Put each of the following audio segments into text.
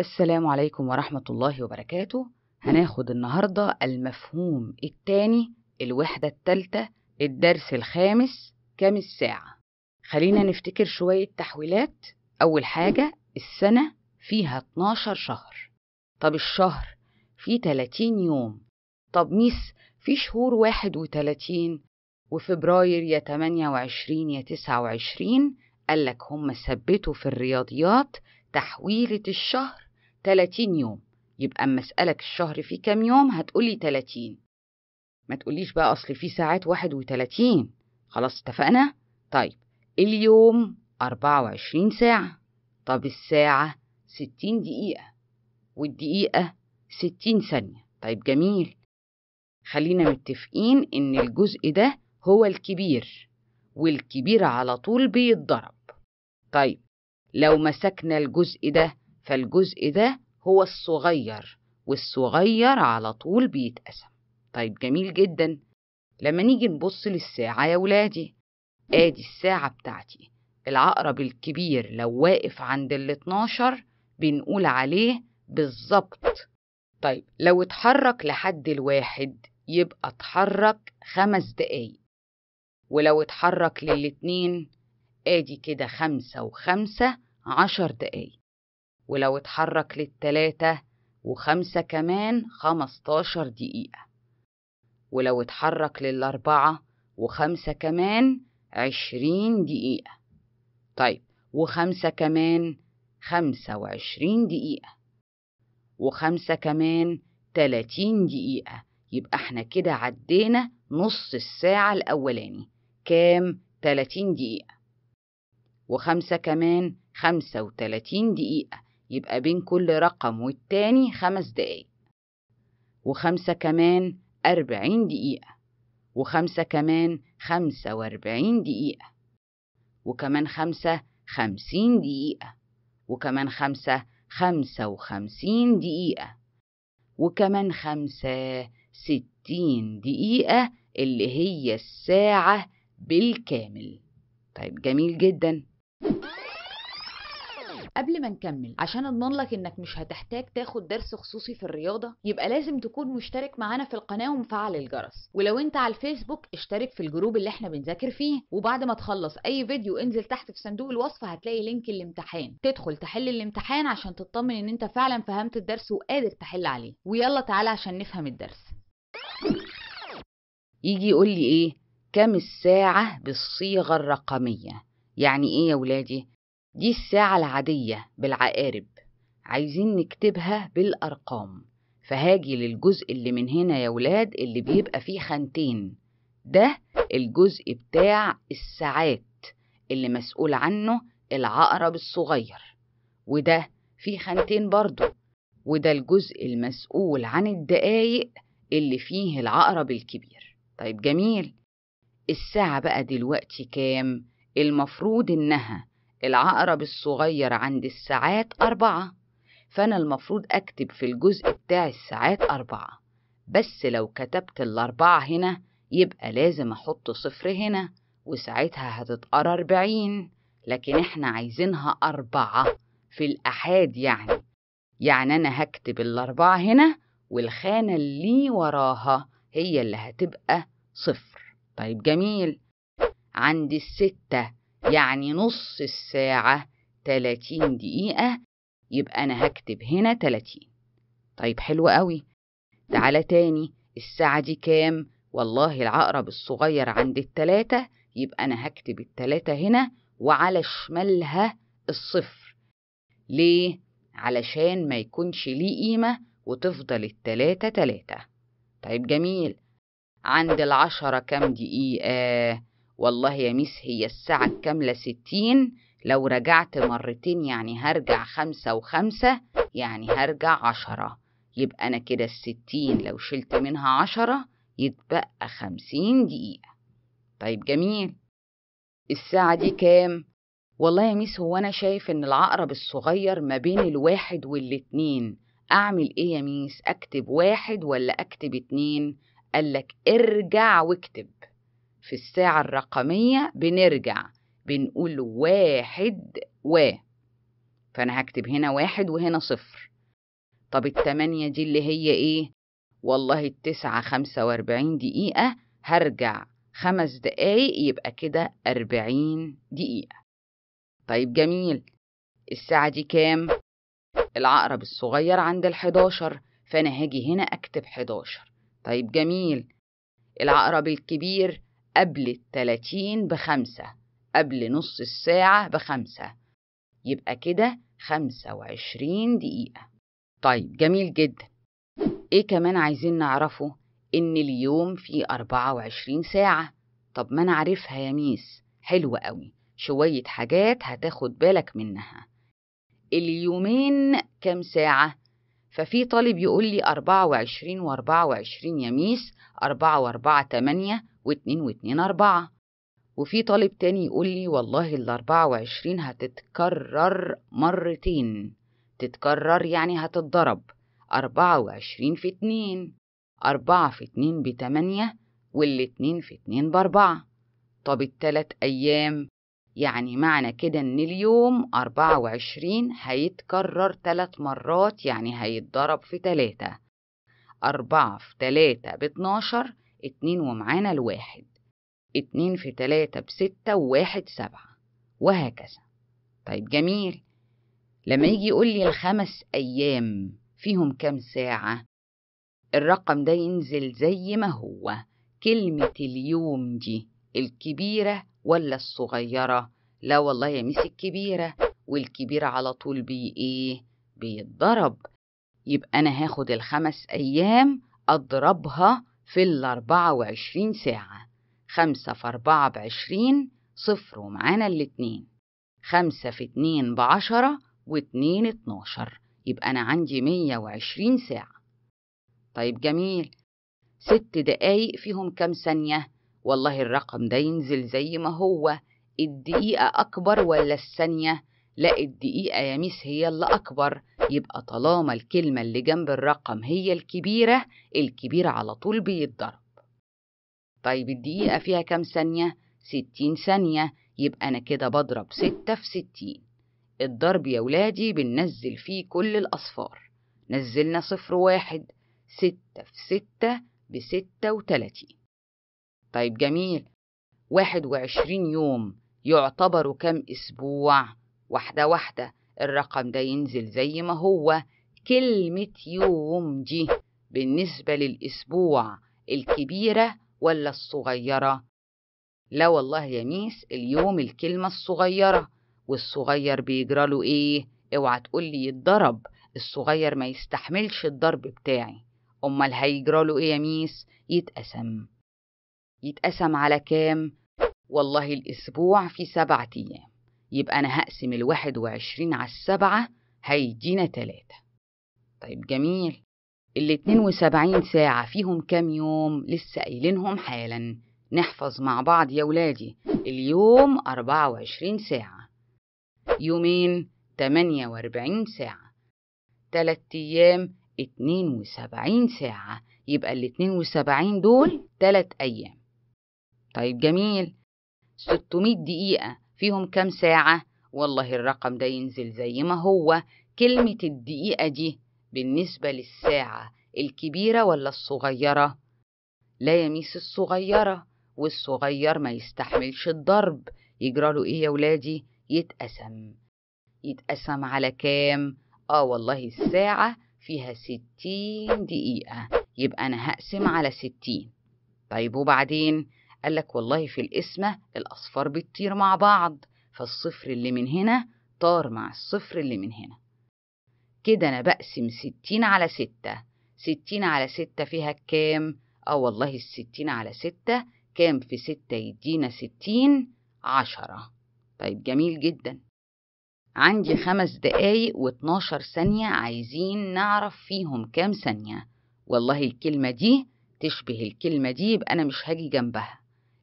السلام عليكم ورحمة الله وبركاته هناخد النهاردة المفهوم التاني الوحدة التالتة الدرس الخامس كام الساعة خلينا نفتكر شوية تحويلات أول حاجة السنة فيها 12 شهر طب الشهر فيه 30 يوم طب ميس في شهور 31 وفبراير يا 28 يا 29 قالك هم ثبتوا في الرياضيات تحويلة الشهر 30 يوم يبقى اما اسالك الشهر فيه كام يوم هتقولي 30 ما تقوليش بقى اصل في ساعات 31 خلاص اتفقنا طيب اليوم 24 ساعة طب الساعة 60 دقيقة والدقيقة 60 ثانية طيب جميل خلينا متفقين إن الجزء ده هو الكبير والكبير على طول بيتضرب طيب لو مسكنا الجزء ده فالجزء ده هو الصغير والصغير على طول بيتقسم طيب جميل جدا لما نيجي نبص للساعة يا ولادي ادي الساعة بتاعتي العقرب الكبير لو واقف عند ال 12 بنقول عليه بالظبط طيب لو اتحرك لحد الواحد يبقى اتحرك خمس دقايق ولو اتحرك للاتنين ادي كده خمسة وخمسة عشر دقايق ولو اتحرك للتلاتة وخمسة كمان خمستاشر دقيقة ولو اتحرك للأربعة وخمسة كمان عشرين دقيقة طيب وخمسة كمان خمسة وعشرين دقيقة وخمسة كمان تلاتين دقيقة يبقى احنا كده عدينا نص الساعة الأولاني كام؟ تلاتين دقيقة وخمسة كمان خمسة وتلاتين دقيقة يبقى بين كل رقم والتاني خمس دقايق وخمسة كمان أربعين دقيقة وخمسة كمان خمسة وأربعين دقيقة وكمان خمسة خمسين دقيقة وكمان خمسة خمسة وخمسين دقيقة وكمان خمسة ستين دقيقة اللي هي الساعة بالكامل طيب جميل جدا قبل ما نكمل عشان اضمن لك انك مش هتحتاج تاخد درس خصوصي في الرياضه يبقى لازم تكون مشترك معانا في القناه ومفعل الجرس ولو انت على الفيسبوك اشترك في الجروب اللي احنا بنذاكر فيه وبعد ما تخلص اي فيديو انزل تحت في صندوق الوصف هتلاقي لينك الامتحان تدخل تحل الامتحان عشان تطمن ان انت فعلا فهمت الدرس وقادر تحل عليه ويلا تعالى عشان نفهم الدرس يجي يقول لي ايه كم الساعه بالصيغه الرقميه يعني ايه يا ولادي دي الساعة العادية بالعقارب عايزين نكتبها بالأرقام فهاجي للجزء اللي من هنا يا ولاد اللي بيبقى فيه خانتين ده الجزء بتاع الساعات اللي مسؤول عنه العقرب الصغير وده فيه خانتين برضه وده الجزء المسؤول عن الدقايق اللي فيه العقرب الكبير طيب جميل الساعة بقى دلوقتي كام؟ المفروض إنها العقرب الصغير عند الساعات أربعة فأنا المفروض أكتب في الجزء بتاع الساعات أربعة بس لو كتبت الأربعة هنا يبقى لازم أحط صفر هنا وساعتها هتتقرى أربعين لكن إحنا عايزينها أربعة في الأحاد يعني يعني أنا هكتب الأربعة هنا والخانة اللي وراها هي اللي هتبقى صفر طيب جميل عند الستة يعني نص الساعة 30 دقيقة يبقى أنا هكتب هنا 30 طيب حلو قوي تعالى تاني الساعة دي كام؟ والله العقرب الصغير عند التلاتة يبقى أنا هكتب التلاتة هنا وعلى شمالها الصفر ليه؟ علشان ما يكونش ليه قيمة وتفضل التلاتة تلاتة طيب جميل عند العشرة كام دقيقة؟ والله يا ميس هي الساعة الكاملة ستين لو رجعت مرتين يعني هرجع خمسة وخمسة يعني هرجع عشرة يبقى أنا كده الستين لو شلت منها عشرة يتبقى خمسين دقيقة طيب جميل الساعة دي كام؟ والله يا ميس هو أنا شايف إن العقرب الصغير ما بين الواحد والاتنين أعمل إيه يا ميس؟ أكتب واحد ولا أكتب اتنين؟ قالك ارجع واكتب في الساعة الرقمية بنرجع بنقول واحد و فأنا هكتب هنا واحد وهنا صفر طب التمانية دي اللي هي إيه؟ والله التسعة خمسة وأربعين دقيقة هرجع خمس دقايق يبقى كده أربعين دقيقة طيب جميل الساعة دي كام؟ العقرب الصغير عند الحداشر فأنا هاجي هنا أكتب حداشر طيب جميل العقرب الكبير قبل التلاتين بخمسة قبل نص الساعة بخمسة يبقى كده خمسة وعشرين دقيقة طيب جميل جدا ايه كمان عايزين نعرفه ان اليوم فيه أربعة وعشرين ساعة طب ما انا عارفها يا ميس حلوة قوي شوية حاجات هتاخد بالك منها اليومين كام ساعة؟ ففي طالب يقول لي 24 و24 يا ميس 4 و4 8 واتنين واتنين أربعة وفي طالب تاني يقول لي والله الأربعة وعشرين هتتكرر مرتين تتكرر يعني هتتضرب أربعة وعشرين في اتنين أربعة في اتنين بتمانية والاتنين في اتنين بأربعة طب التلات أيام يعني معنى كده إن اليوم أربعة وعشرين هيتكرر تلات مرات يعني هيتضرب في تلاتة أربعة في تلاتة باتناشر اتنين ومعانا الواحد اتنين في تلاتة بستة وواحد سبعة وهكذا طيب جميل لما يجي يقول لي الخمس أيام فيهم كام ساعة الرقم ده ينزل زي ما هو كلمة اليوم دي الكبيرة ولا الصغيرة لا والله يا ميس الكبيرة والكبيرة على طول بي ايه بيتضرب يبقى أنا هاخد الخمس أيام أضربها في الأربعة وعشرين ساعة خمسة في أربعة بعشرين صفر ومعانا الاتنين خمسة في اتنين بعشرة واتنين اتناشر يبقى أنا عندي مية وعشرين ساعة طيب جميل ست دقايق فيهم كام ثانية؟ والله الرقم ده ينزل زي ما هو الدقيقة أكبر ولا الثانية؟ لا الدقيقة يا ميس هي اللي أكبر يبقى طالما الكلمة اللي جنب الرقم هي الكبيرة الكبير على طول بيتضرب طيب الدقيقة فيها كام ثانية؟ ستين ثانية يبقى أنا كده بضرب ستة في ستين الضرب يا ولادي بننزل فيه كل الأصفار نزلنا صفر واحد ستة في ستة بستة وتلاتين طيب جميل واحد وعشرين يوم يعتبروا كام أسبوع؟ واحدة واحدة الرقم ده ينزل زي ما هو كلمة يوم دي بالنسبة للأسبوع الكبيرة ولا الصغيرة؟ لا والله يا ميس اليوم الكلمة الصغيرة والصغير بيجراله إيه؟ اوعى تقولي يتضرب الصغير ما يستحملش الضرب بتاعي أمال هيجراله إيه يا ميس؟ يتقسم يتقسم على كام؟ والله الأسبوع في سبعة أيام يبقى أنا هقسم الواحد وعشرين على السبعة هيدينا تلاتة طيب جميل الاتنين وسبعين ساعة فيهم كام يوم لسه قايلينهم حالا نحفظ مع بعض يا ولادي اليوم أربعة وعشرين ساعة يومين تمانية وأربعين ساعة تلات أيام اتنين وسبعين ساعة يبقى الاتنين وسبعين دول تلات أيام طيب جميل ستمية دقيقة فيهم كام ساعة والله الرقم ده ينزل زي ما هو كلمة الدقيقة دي بالنسبة للساعة الكبيرة ولا الصغيرة لا يميس الصغيرة والصغير ما يستحملش الضرب يجراله ايه يا ولادي يتقسم يتقسم على كام اه والله الساعة فيها ستين دقيقة يبقى أنا هقسم على ستين طيب وبعدين قال لك والله في القسمة الأصفار بتطير مع بعض فالصفر اللي من هنا طار مع الصفر اللي من هنا كده أنا بقسم ستين على ستة ستين على ستة فيها كام؟ آه والله الستين على ستة كام في ستة يدينا ستين عشرة طيب جميل جدا عندي خمس دقايق واتناشر ثانية عايزين نعرف فيهم كام ثانية والله الكلمة دي تشبه الكلمة دي يبقى أنا مش هاجي جنبها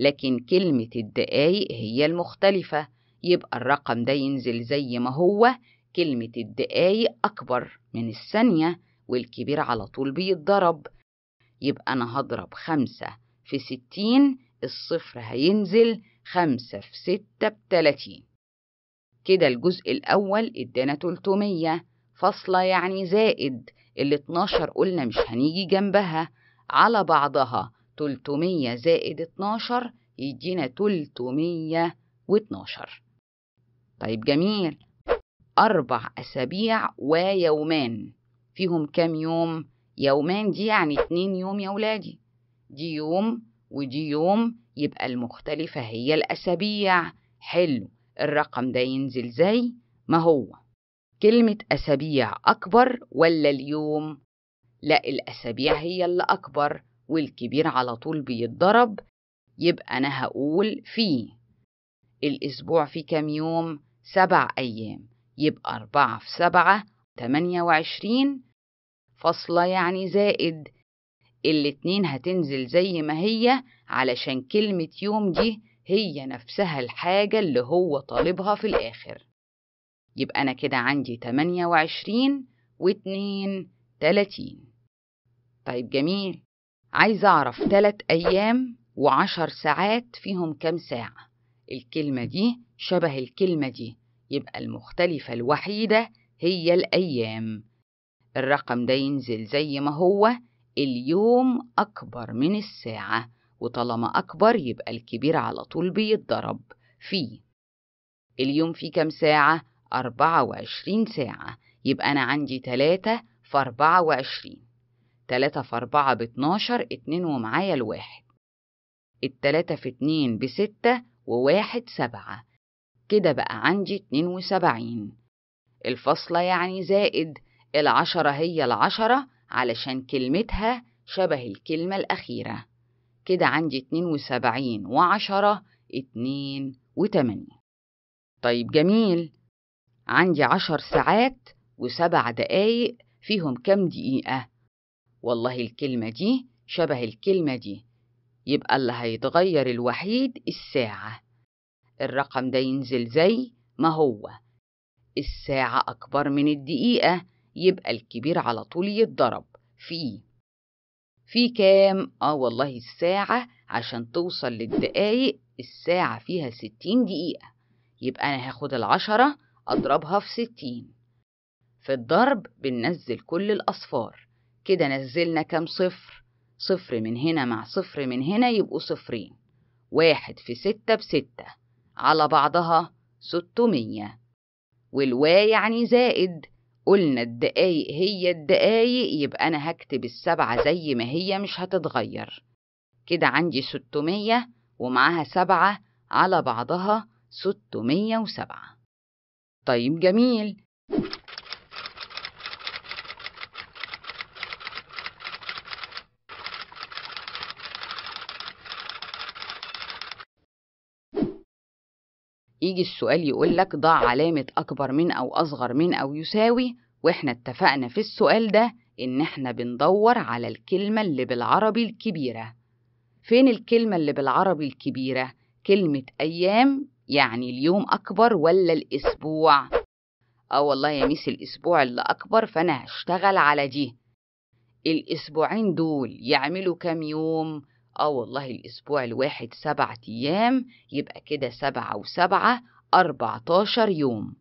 لكن كلمة الدقايق هي المختلفة يبقى الرقم ده ينزل زي ما هو كلمة الدقايق أكبر من الثانية والكبير على طول بيتضرب يبقى أنا هضرب خمسة في ستين الصفر هينزل خمسة في ستة بتلاتين كده الجزء الأول ادانا تلتمية فاصلة يعني زائد الاتناشر قلنا مش هنيجي جنبها على بعضها تلتمية زائد اتناشر يدينا تلتمية واتناشر طيب جميل أربع أسابيع ويومان فيهم كام يوم؟ يومان دي يعني اتنين يوم يا ولادي دي يوم ودي يوم يبقى المختلفة هي الأسابيع حلو الرقم ده ينزل زي ما هو كلمة أسابيع أكبر ولا اليوم؟ لا الأسابيع هي اللي أكبر والكبير على طول بيتضرب يبقى أنا هقول في الأسبوع فيه كام يوم؟ سبع أيام يبقى أربعة في سبعة تمانية وعشرين فاصلة يعني زائد الاتنين هتنزل زي ما هي علشان كلمة يوم دي هي نفسها الحاجة اللي هو طالبها في الآخر يبقى أنا كده عندي تمانية وعشرين واتنين تلاتين طيب جميل عايزة أعرف تلات أيام وعشر ساعات فيهم كام ساعة الكلمة دي شبه الكلمة دي يبقى المختلفة الوحيدة هي الأيام الرقم ده ينزل زي ما هو اليوم أكبر من الساعة وطالما أكبر يبقى الكبير على طول بيتضرب فيه اليوم فيه كام ساعة؟ أربعة وعشرين ساعة يبقى أنا عندي تلاتة في أربعة وعشرين 3 في أربعة باتناشر اتنين ومعايا الواحد التلاتة في اتنين بستة وواحد سبعة كده بقى عندي اتنين وسبعين الفاصلة يعني زائد العشرة هي العشرة علشان كلمتها شبه الكلمة الأخيرة كده عندي اتنين وسبعين وعشرة اتنين وتمانية طيب جميل عندي عشر ساعات وسبع دقايق فيهم كام دقيقة؟ والله الكلمة دي شبه الكلمة دي يبقى اللي هيتغير الوحيد الساعة الرقم ده ينزل زي ما هو الساعة أكبر من الدقيقة يبقى الكبير على طول يتضرب في في كام؟ آه والله الساعة عشان توصل للدقايق الساعة فيها ستين دقيقة يبقى أنا هاخد العشرة أضربها في ستين في الضرب بننزل كل الأصفار كده نزلنا كام صفر صفر من هنا مع صفر من هنا يبقوا صفرين واحد في ستة بستة على بعضها ستمية والوا يعني زائد قلنا الدقايق هي الدقايق يبقى أنا هكتب السبعة زي ما هي مش هتتغير كده عندي ستمية ومعاها سبعة على بعضها ستمية وسبعة طيب جميل يجي السؤال يقول لك ضع علامة أكبر من أو أصغر من أو يساوي وإحنا اتفقنا في السؤال ده إن إحنا بندور على الكلمة اللي بالعربي الكبيرة فين الكلمة اللي بالعربي الكبيرة؟ كلمة أيام يعني اليوم أكبر ولا الأسبوع؟ آه والله يا ميس الأسبوع اللي أكبر فأنا هشتغل على دي الأسبوعين دول يعملوا كام يوم؟ اه والله الأسبوع الواحد سبعة أيام يبقى كده سبعة وسبعة أربعتاشر يوم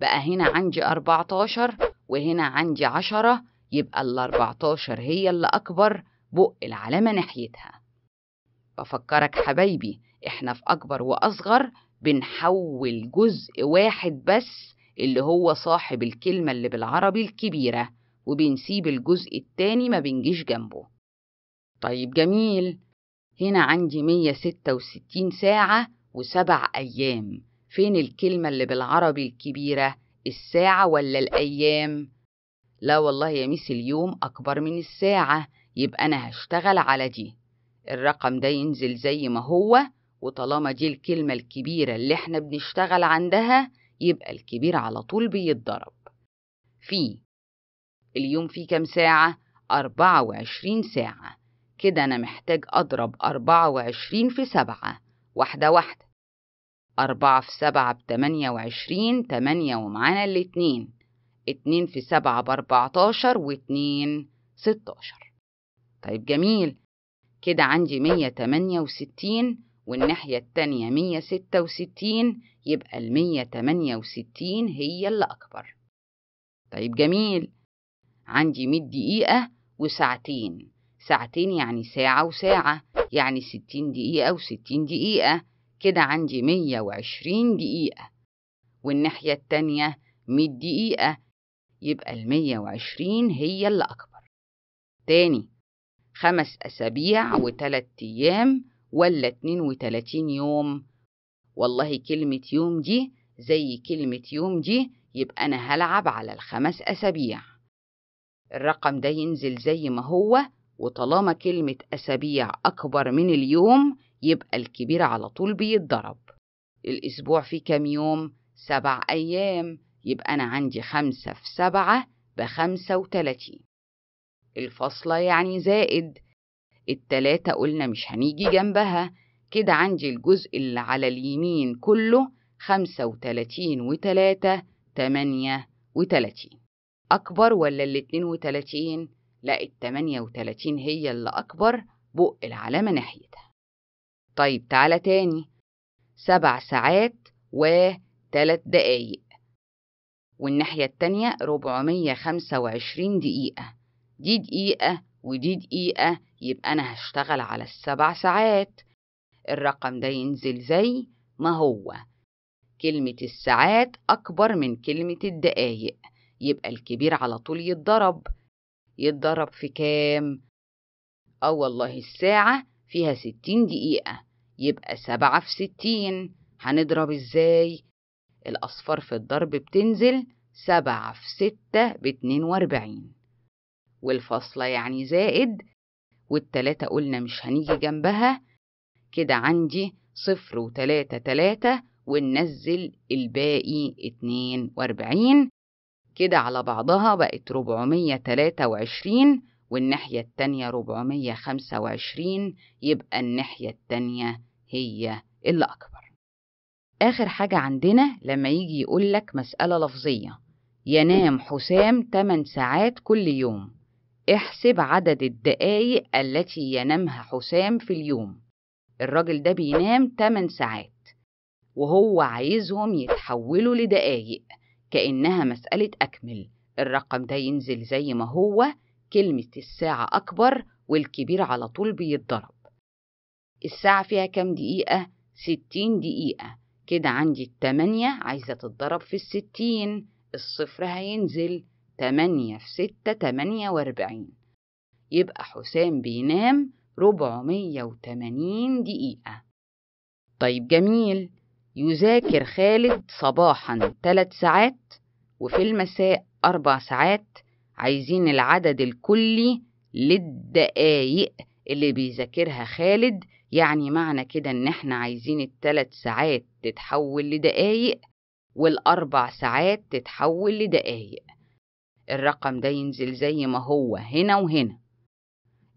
بقى هنا عندي أربعتاشر وهنا عندي عشرة يبقى الأربعتاشر هي اللي أكبر بق العلامة ناحيتها بفكرك حبايبي إحنا في أكبر وأصغر بنحول جزء واحد بس اللي هو صاحب الكلمة اللي بالعربي الكبيرة وبنسيب الجزء التاني ما بنجيش جنبه طيب جميل هنا عندي 166 ساعة وسبع أيام فين الكلمة اللي بالعربي الكبيرة الساعة ولا الأيام؟ لا والله يا ميس اليوم أكبر من الساعة يبقى أنا هشتغل على دي الرقم ده ينزل زي ما هو وطالما دي الكلمة الكبيرة اللي احنا بنشتغل عندها يبقى الكبير على طول بيتضرب في اليوم فيه كام ساعة؟ 24 ساعة كده أنا محتاج أضرب أربعة وعشرين في سبعة واحدة واحدة أربعة في سبعة بتمانية وعشرين تمانية ومعانا الاتنين اتنين في سبعة بأربعتاشر واتنين ستاشر طيب جميل كده عندي مية تمانية وستين والناحية التانية مية ستة وستين يبقى المية تمانية وستين هي اللي أكبر طيب جميل عندي مية دقيقة وساعتين ساعتين يعني ساعة وساعة يعني ستين دقيقة وستين دقيقة كده عندي مية وعشرين دقيقة والناحية التانية مية دقيقة يبقى المية وعشرين هي اللي أكبر تاني خمس أسابيع وتلات أيام ولا اتنين وتلاتين يوم والله كلمة يوم دي زي كلمة يوم دي يبقى أنا هلعب على الخمس أسابيع الرقم ده ينزل زي ما هو وطالما كلمة أسابيع أكبر من اليوم يبقى الكبير على طول بيتضرب الأسبوع فيه كام يوم؟ سبع أيام يبقى أنا عندي خمسة في سبعة بخمسة وتلاتين الفاصلة يعني زائد التلاتة قلنا مش هنيجي جنبها كده عندي الجزء اللي على اليمين كله خمسة وتلاتين وتلاتة تمانية وتلاتين أكبر ولا الاتنين وتلاتين؟ لقت 38 هي اللي أكبر بق العلامة ناحيتها طيب تعالى تاني سبع ساعات و تلات دقايق والناحية التانية 425 دقيقة دي دقيقة ودي دقيقة يبقى أنا هشتغل على السبع ساعات الرقم ده ينزل زي ما هو كلمة الساعات أكبر من كلمة الدقايق يبقى الكبير على طول يتضرب يتضرب في كام اه والله الساعة فيها ستين دقيقة يبقى سبعة في ستين هنضرب ازاي الأصفار في الضرب بتنزل سبعة في ستة باتنين واربعين والفاصلة يعني زائد والتلاتة قلنا مش هنيجي جنبها كده عندي صفر وتلاتة تلاتة وننزل الباقي اتنين واربعين كده على بعضها بقت 423 والناحية التانية 425 يبقى الناحية التانية هي اللي أكبر آخر حاجة عندنا لما يجي يقولك مسألة لفظية ينام حسام 8 ساعات كل يوم احسب عدد الدقايق التي ينامها حسام في اليوم الراجل ده بينام 8 ساعات وهو عايزهم يتحولوا لدقايق كأنها مسألة أكمل الرقم ده ينزل زي ما هو كلمة الساعة أكبر والكبير على طول بيتضرب الساعة فيها كام دقيقة؟ ستين دقيقة كده عندي التمانية عايزة تتضرب في الستين الصفر هينزل تمانية في ستة تمانية واربعين يبقى حسام بينام ربعمية وتمانين دقيقة طيب جميل يذاكر خالد صباحا ثلاث ساعات وفي المساء أربع ساعات عايزين العدد الكلي للدقايق اللي بيذاكرها خالد يعني معنى كده إن إحنا عايزين الثلاث ساعات تتحول لدقايق والأربع ساعات تتحول لدقايق الرقم ده ينزل زي ما هو هنا وهنا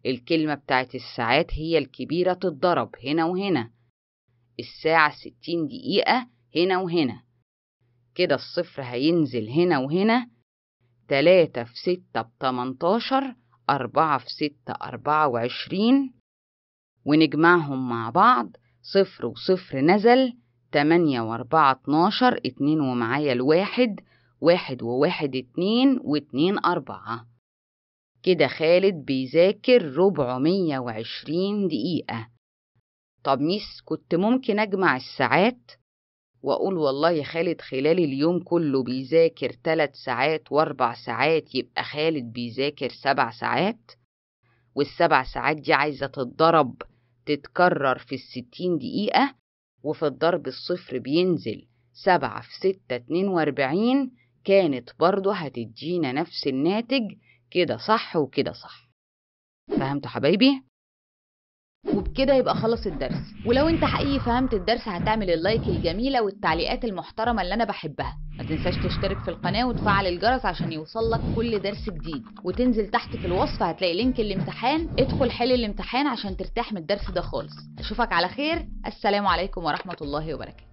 الكلمة بتاعت الساعات هي الكبيرة تتضرب هنا وهنا الساعة ستين دقيقة هنا وهنا كده الصفر هينزل هنا وهنا تلاتة في ستة بتمنتاشر أربعة في ستة أربعة وعشرين ونجمعهم مع بعض صفر وصفر نزل تمانية وأربعة اتناشر اتنين ومعايا الواحد واحد وواحد اتنين واتنين أربعة كده خالد بيذاكر ربعمية وعشرين دقيقة طب ميس كنت ممكن أجمع الساعات وأقول والله خالد خلال اليوم كله بيذاكر تلات ساعات وأربع ساعات يبقى خالد بيذاكر سبع ساعات والسبع ساعات دي عايزة تتضرب تتكرر في الستين دقيقة وفي الضرب الصفر بينزل سبعة في ستة اتنين واربعين كانت برضه هتدينا نفس الناتج كده صح وكده صح فهمتوا حبايبي؟ وبكده يبقى خلص الدرس ولو انت حقيقي فهمت الدرس هتعمل اللايك الجميله والتعليقات المحترمه اللي انا بحبها ما تنساش تشترك في القناه وتفعل الجرس عشان يوصلك كل درس جديد وتنزل تحت في الوصف هتلاقي لينك الامتحان ادخل حل الامتحان عشان ترتاح من الدرس ده خالص اشوفك على خير السلام عليكم ورحمه الله وبركاته